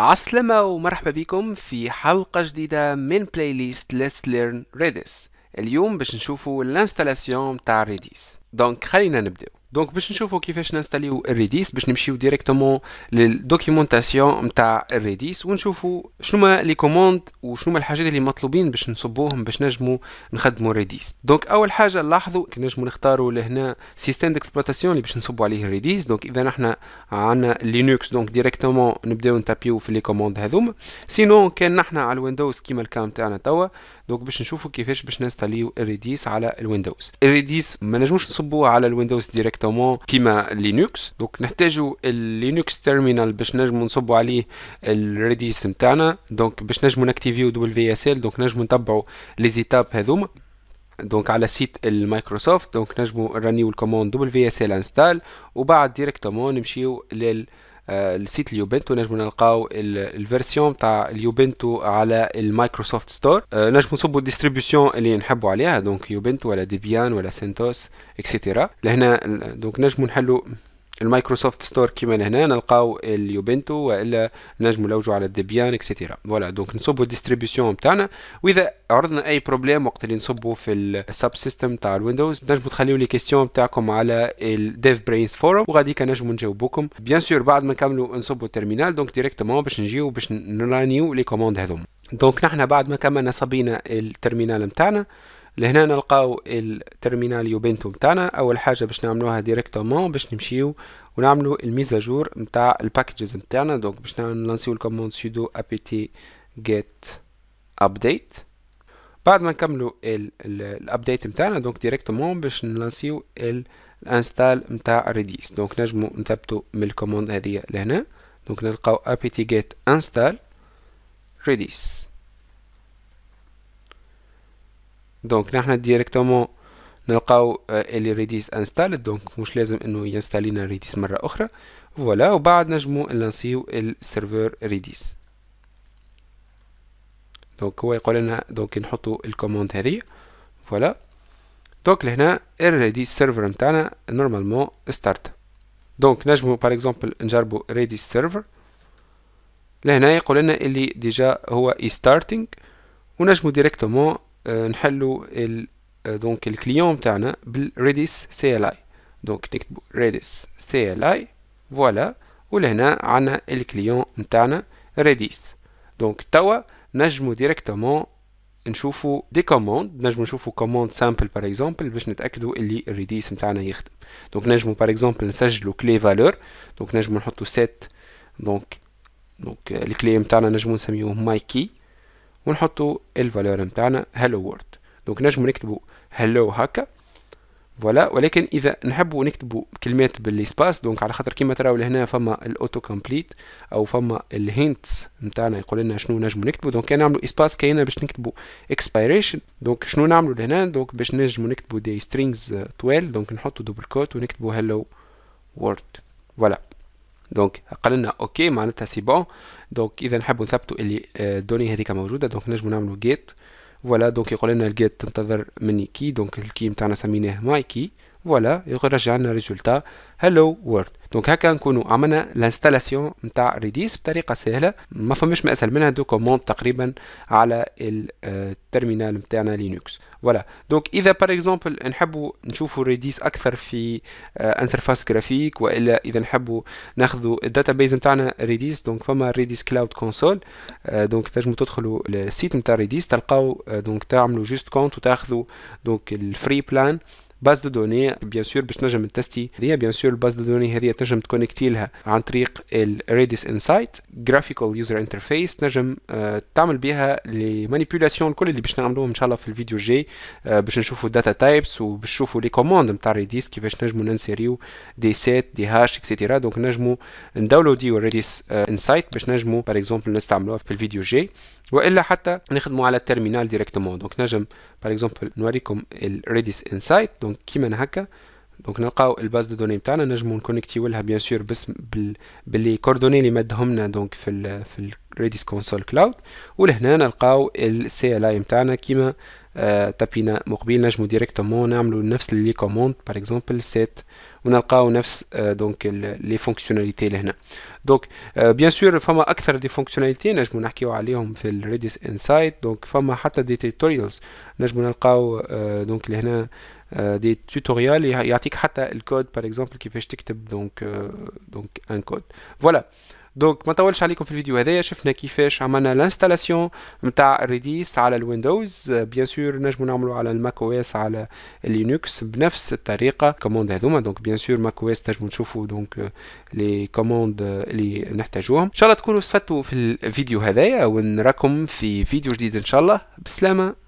عسلمة ومرحبا بكم في حلقة جديدة من بلاي ليست Let's Learn Redis اليوم باش نشوفو الانستالاسيون تاع Redis دونك خلينا نبداو دونك باش نشوفوا كيفاش نستاليو الريديس باش نمشيو ديريكتومون للدوكيومونطاسيون نتاع الريديس ونشوفوا شنو ما لي كوموند وشنو ما الحاجات اللي مطلوبين باش نصبوهم باش نجمو نخدمو الريديس دونك اول حاجه نلاحظوا نجمو نختاروا لهنا سيستم ديكسبلوتاسيون اللي باش نصبوا عليه الريديس دونك اذا احنا عندنا لينكس دونك ديريكتومون نبداو نتابيو في لي كوموند هذوما سينو كان نحنا على الويندوز كيما الكام تاعنا توا دونك باش نشوفوا كيفاش باش نستاليو الريديس على الويندوز الريديس ما نجموش نصبوه على الويندوز ديريكتومون كيما لينكس دونك نحتاجوا اللينكس تيرمينال باش نجمو نصبوا عليه الريديس نتاعنا دونك باش نجمو نكتيفيو دبل في اس ال دونك نجمو نتبعوا لي زيتاب هذوما دونك على سيت المايكروسوفت دونك نجمو رانيو الكوموند دبل في اس ال انستال وبعد ديريكتومون نمشيو لل آه، السيت اليوبنتو نجمو نلقاو الفيرسيون تاع اليوبنتو على المايكروسوفت ستور آه، نجمو نصبو الديستريبيوشن اللي نحبو عليها دونك يوبنتو ولا ديبيان ولا سنتوس اكسيتيرا لهنا دونك نجمو نحلو المايكروسوفت ستور كيما هنا نلقاو اليوبنتو والا نجم نلوجو على الديبيان اكسيتيرا فوالا دونك نصبوا الديستريبيسيون تاعنا واذا عرضنا اي بروبليم وقت اللي نصبوا في السب سيستم تاع الويندوز نجموا تخليو لي كيستيون تاعكم على الديف برينز فورم وغاديك نجموا نجاوبوكم بيان سور بعد ما نكملوا نصبوا التيرمينال دونك ديريكتومون باش نجيو باش نرانيو لي كوموند هذوما دونك نحنا بعد ما كملنا صبينا التيرمينال تاعنا لهنا نلقاو الترمينال يوبنتو متاعنا اول حاجه باش نعملوها ديريكتومون باش نمشيو ونعملو الميزاجور متاع الباكجز متاعنا دونك باش نلانسيو الكوموند سودو ابيتي جيت ابديت بعد ما نكملو الابديت متاعنا دونك ديريكتومون باش نلانسيو الانستال متاع ريديس دونك نجمو نثبتو من الكوموند هذه لهنا دونك نلقاو apt-get install ريديس دونك نحن ديريكتومون نلقاو آه، اللي ريديس انستال دونك مش لازم انه ينستالينا ريديس مره اخرى فوالا وبعد نجمو نلانسيو السيرفر ريديس دونك هو يقول لنا دونك نحطو الكوموند هذه فوالا دونك لهنا الريديس سيرفر نتاعنا نورمالمون ستارت دونك نجمو باغ اكزومبل نجربو ريديس سيرفر لهنا يقول لنا اللي ديجا هو ستارتينغ ونجمو ديريكتومون آه، نحلو ال آه، دونك الكليون تاعنا بالريديس سي ال اي دونك نكتبو ريديس سي ال اي فوالا ولهنا عندنا الكليون نتاعنا ريديس دونك توا نجمو ديريكتومون نشوفو دي كوموند نجمو نشوفو كوموند سامبل بار اكزومبل باش نتاكدو اللي الريديس نتاعنا يخدم دونك نجمو بار اكزومبل نسجلو كلي فالور دونك نجمو نحطو سيت دونك دونك الكلي نتاعنا نجمو نسميوه ماي كي ونحطوا الفالور نتاعنا هالو وورد دونك نجمو نكتبو هالو هكا فوالا ولكن اذا نحبو نكتبو كلمات بالسباس دونك على خاطر كيما تراو لهنا فما الاوتو كومبليت او فما الهينتس نتاعنا يقول لنا شنو نجمو نكتبو دونك نعملو اسباس كاينه باش نكتبو اكسبيريشن دونك شنو نعملو لهنا دونك باش نجمو نكتبو دي سترينجز طويل دونك نحطو دوبل كوت ونكتبو هلو وورد فوالا دونك قال لنا اوكي معناتها سي بون دونك اذا نحبوا نثبتوا اللي آه، الدوني هذيك موجوده دونك نجمو نعملوا جيت فوالا دونك يقول لنا الجيت تنتظر مني كي دونك الكي نتاعنا سميناه ماي كي فوالا يرجع لنا ريزولتا هلو وورد دونك هكا نكونوا عملنا لانستالاسيون نتاع ريديس بطريقه سهله ما فماش ما اسهل منها دو كوموند تقريبا على التيرمينال نتاعنا لينكس فوالا دونك اذا بار اكزومبل نحبوا نشوفوا ريديس اكثر في انترفاس آه، جرافيك والا اذا نحبوا ناخذوا الداتابيز نتاعنا ريديس دونك فما ريديس كلاود كونسول دونك تنجموا تدخلوا السيت نتاع ريديس تلقاو دونك آه، تعملوا جوست كونت وتاخذوا دونك الفري بلان باز دو دوني بيان سور باش نجم تستي هذه بيان سور الباز دو دوني هذه تنجم تكونكتي لها عن طريق الريديس انسايت جرافيكال يوزر انترفيس تنجم آه، تعمل بها لي مانيبيولاسيون الكل اللي باش نعملوهم ان شاء الله في الفيديو الجاي آه، باش نشوفوا داتا تايبس وباش نشوفوا لي كوموند نتاع الريديس كيفاش نجموا ننسيريو دي سيت دي هاش اكسيتيرا دونك نجموا نداونلوديو الريديس انسايت آه، باش نجموا باغ اكزومبل نستعملوها في الفيديو الجاي والا حتى نخدموا على التيرمينال ديريكتومون دونك نجم باغ اكزومبل نوريكم الريديس انسايت دونك كيما هكا دونك نلقاو الباز دو دوني نتاعنا نجمو نكونيكتيو لها بيان سور باسم بال... باللي كوردوني اللي مدهمنا دونك في ال... في الريديس كونسول كلاود ولهنا نلقاو السي ال اي نتاعنا كيما آه تابينا مقبل نجمو ديريكتومون نعملو نفس لي كوموند باغ اكزومبل سيت ونلقاو نفس آه دونك لي فونكسيوناليتي لهنا دونك آه بيان سور فما اكثر دي فونكسيوناليتي نجمو نحكيو عليهم في الريديس انسايت دونك فما حتى دي توتوريالز نجمو نلقاو آه، دونك لهنا دي توتوريال يعطيك حتى الكود بار اكزومبل كيفاش تكتب دونك دونك ان كود فوالا دونك ما طولش عليكم في الفيديو هذايا شفنا كيفاش عملنا الانستالاسيون نتاع ريديس على الويندوز بيان سور نجمو نعملو على الماك او اس على لينكس بنفس الطريقه كوموند هذوما دونك بيان سور ماك او اس تنجمو تشوفو دونك لي كوموند اللي نحتاجوهم ان شاء الله تكونوا استفدتوا في الفيديو هذايا ونراكم في فيديو جديد ان شاء الله بسلامه